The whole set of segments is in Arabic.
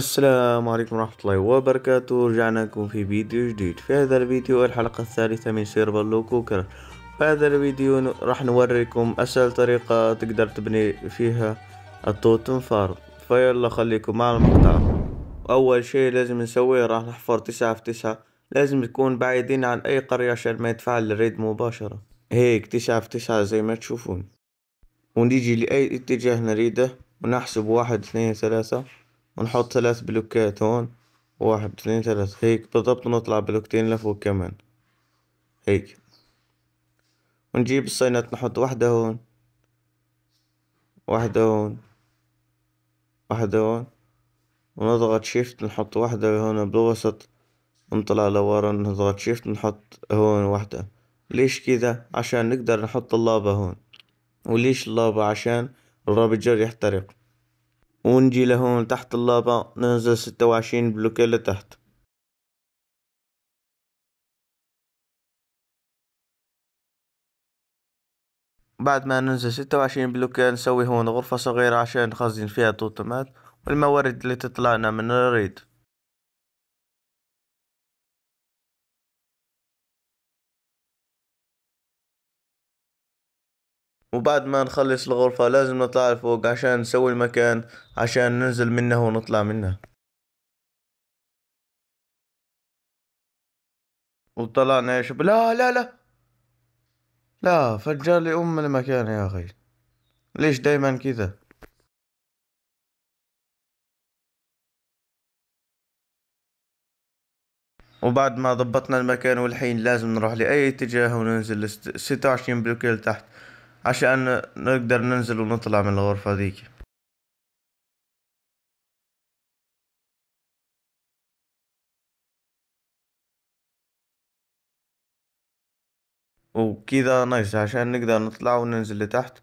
السلام عليكم ورحمة الله وبركاته رجعنا لكم في فيديو جديد في هذا الفيديو الحلقة الثالثة من سيرفر لو كوكر في هذا الفيديو راح نوريكم اسهل طريقة تقدر تبني فيها التوتن فارم فيلا خليكم مع المقطع اول شيء لازم نسويه راح نحفر تسعة في تسعة لازم تكون بعيدين عن اي قرية عشان ما يتفعل الريد مباشرة هيك تسعة في تسعة زي ما تشوفون ونيجي لأي اتجاه نريده ونحسب واحد اثنين ثلاثة ونحط ثلاث بلوكات هون واحد اثنين ثلاث هيك بالضبط ونطلع بلوكتين لفوق كمان هيك ونجيب الصينات نحط واحدة هون واحدة هون واحدة هون ونضغط شيفت نحط واحدة هون بالوسط نطلع لورا نضغط شيفت نحط هون واحدة ليش كذا عشان نقدر نحط اللابة هون وليش اللابة عشان الرابط الجر يحترق ونجي لهون تحت اللابا ننزل ستة وعشرين بلوكة لتحت بعد ما ننزل ستة وعشرين بلوكة نسوي هون غرفة صغيرة عشان نخزن فيها توتمات والموارد اللي تطلعنا من الريد وبعد ما نخلص الغرفة لازم نطلع لفوق عشان نسوي المكان عشان ننزل منه ونطلع منه وطلعنا يا شباب لا لا لا لا فجر لي ام المكان يا اخي ليش دايما كذا وبعد ما ضبطنا المكان والحين لازم نروح لأي اتجاه وننزل 26 بلوك لتحت عشان نقدر ننزل ونطلع من الغرفة ذيك وكذا نايس عشان نقدر نطلع وننزل لتحت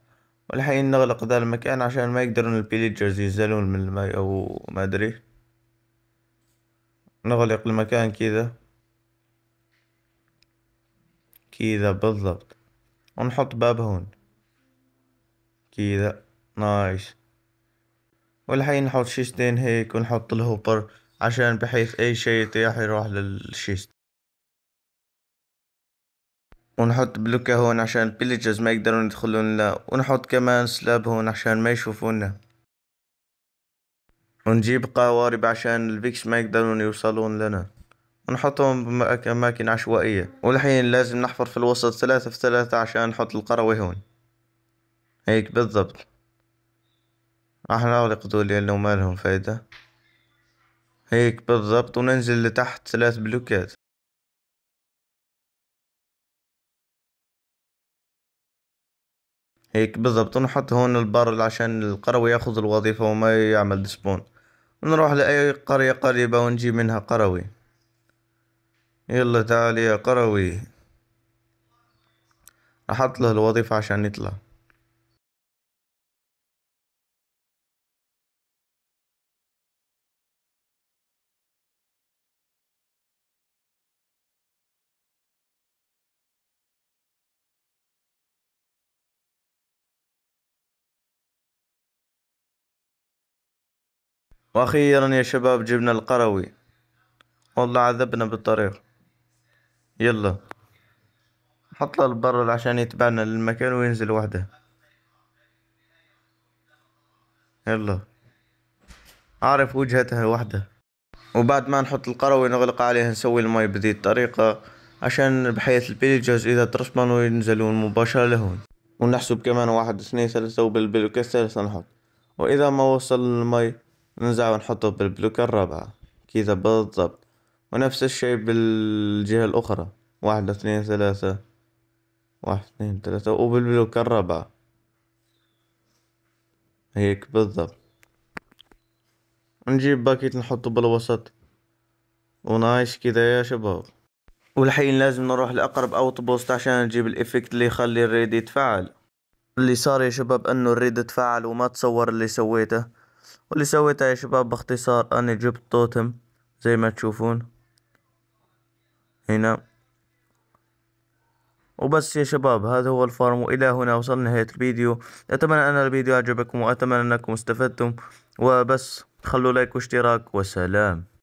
والحين نغلق ذا المكان عشان ما يقدرون البيليجرز ينزلون من الماء او ما ادري نغلق المكان كذا كذا بالضبط ونحط باب هون كذا نايس والحين نحط شيستين هيك ونحط الهوبر عشان بحيث اي شي يطيح يروح للشيست ونحط بلوكة هون عشان البيلجرز ما يقدرون يدخلون لا ونحط كمان سلاب هون عشان ما يشوفونا ونجيب قوارب عشان البيكس ما يقدرون يوصلون لنا ونحطهم بأماكن عشوائية والحين لازم نحفر في الوسط ثلاثة في ثلاثة عشان نحط القروي هون هيك بالضبط راح نغرق دول يلو مالهم فايدة هيك بالضبط وننزل لتحت ثلاث بلوكات هيك بالضبط ونحط هون البار عشان القروي ياخذ الوظيفة وما يعمل سبون ونروح لأي قرية قريبة ونجيب منها قروي يلا تعالي يا قروي أحط له الوظيفة عشان يطلع واخيرا يا شباب جبنا القروي والله عذبنا بالطريق يلا حط له البر عشان يتبعنا للمكان وينزل وحده يلا اعرف وجهته وحده وبعد ما نحط القروي نغلق عليه نسوي المي بذي الطريقة عشان بحيث البيلجرز اذا ترسمنوا ينزلون مباشرة لهون ونحسب كمان واحد اثنين ثلاثة وبالبلوكاس ثلاثة نحط واذا ما وصل المي ننزعه ونحطه بالبلوكة الرابعة كذا بالضبط ونفس الشي بالجهة الأخرى واحد اثنين ثلاثة واحد اثنين ثلاثة وبالبلوكة الرابعة هيك بالضبط نجيب باكيت نحطه بالوسط ونايس كذا يا شباب والحين لازم نروح لأقرب بوست عشان نجيب الإفكت اللي يخلي الريد يتفعل اللي صار يا شباب أنه الريد تفعل وما تصور اللي سويته واللي سويته يا شباب باختصار أنا جبت توتم زي ما تشوفون هنا وبس يا شباب هذا هو الفارم وإلى هنا وصلنا نهاية الفيديو أتمنى أن الفيديو اعجبكم وأتمنى أنكم استفدتم وبس خلوا لايك واشتراك وسلام